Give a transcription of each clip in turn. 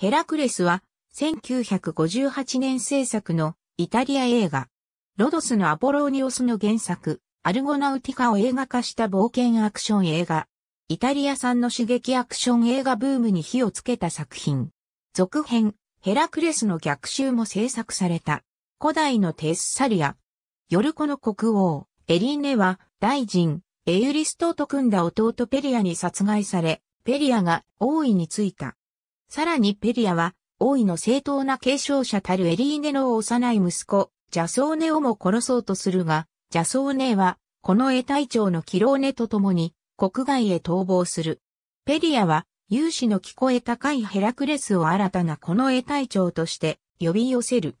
ヘラクレスは、1958年制作のイタリア映画、ロドスのアポローニオスの原作、アルゴナウティカを映画化した冒険アクション映画。イタリア産の刺激アクション映画ブームに火をつけた作品。続編、ヘラクレスの逆襲も制作された。古代のテッサリア。ヨルコの国王、エリーネは、大臣、エユリストと組んだ弟ペリアに殺害され、ペリアが王位についた。さらにペリアは、王位の正当な継承者たるエリーネの幼い息子、ジャソーネをも殺そうとするが、ジャソーネは、この絵隊長のキローネと共に、国外へ逃亡する。ペリアは、有志の聞こえ高いヘラクレスを新たなこの絵隊長として呼び寄せる。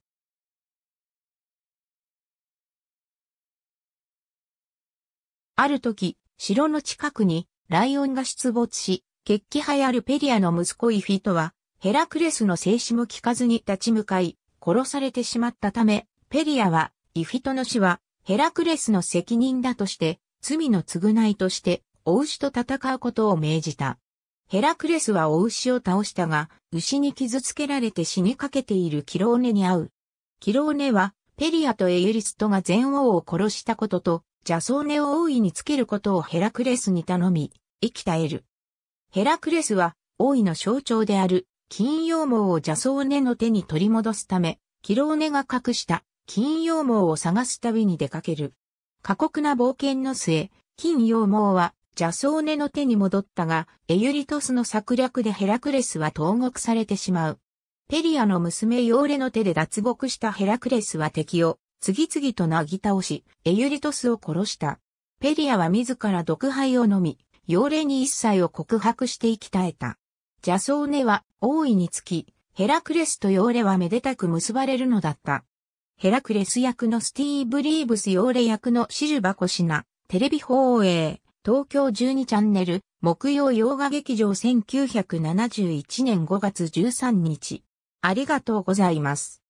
ある時、城の近くにライオンが出没し、決起派あるペリアの息子イフィトは、ヘラクレスの静止も聞かずに立ち向かい、殺されてしまったため、ペリアは、イフィトの死は、ヘラクレスの責任だとして、罪の償いとして、お牛と戦うことを命じた。ヘラクレスはお牛を倒したが、牛に傷つけられて死にかけているキローネに会う。キローネは、ペリアとエユリストが全王を殺したことと、ジャソーネを王位につけることをヘラクレスに頼み、生き絶える。ヘラクレスは、王位の象徴である、金羊毛をジャソーネの手に取り戻すため、キローネが隠した金羊毛を探す旅に出かける。過酷な冒険の末、金羊毛はジャソーネの手に戻ったが、エユリトスの策略でヘラクレスは投獄されてしまう。ペリアの娘ヨーレの手で脱獄したヘラクレスは敵を次々となぎ倒し、エユリトスを殺した。ペリアは自ら毒杯を飲み、幼霊に一切を告白して生きたえた。邪想ネは大いにつき、ヘラクレスと幼霊はめでたく結ばれるのだった。ヘラクレス役のスティーブ・リーブス幼霊役のシルバコシナ、テレビ放映、東京12チャンネル、木曜洋画劇場1971年5月13日。ありがとうございます。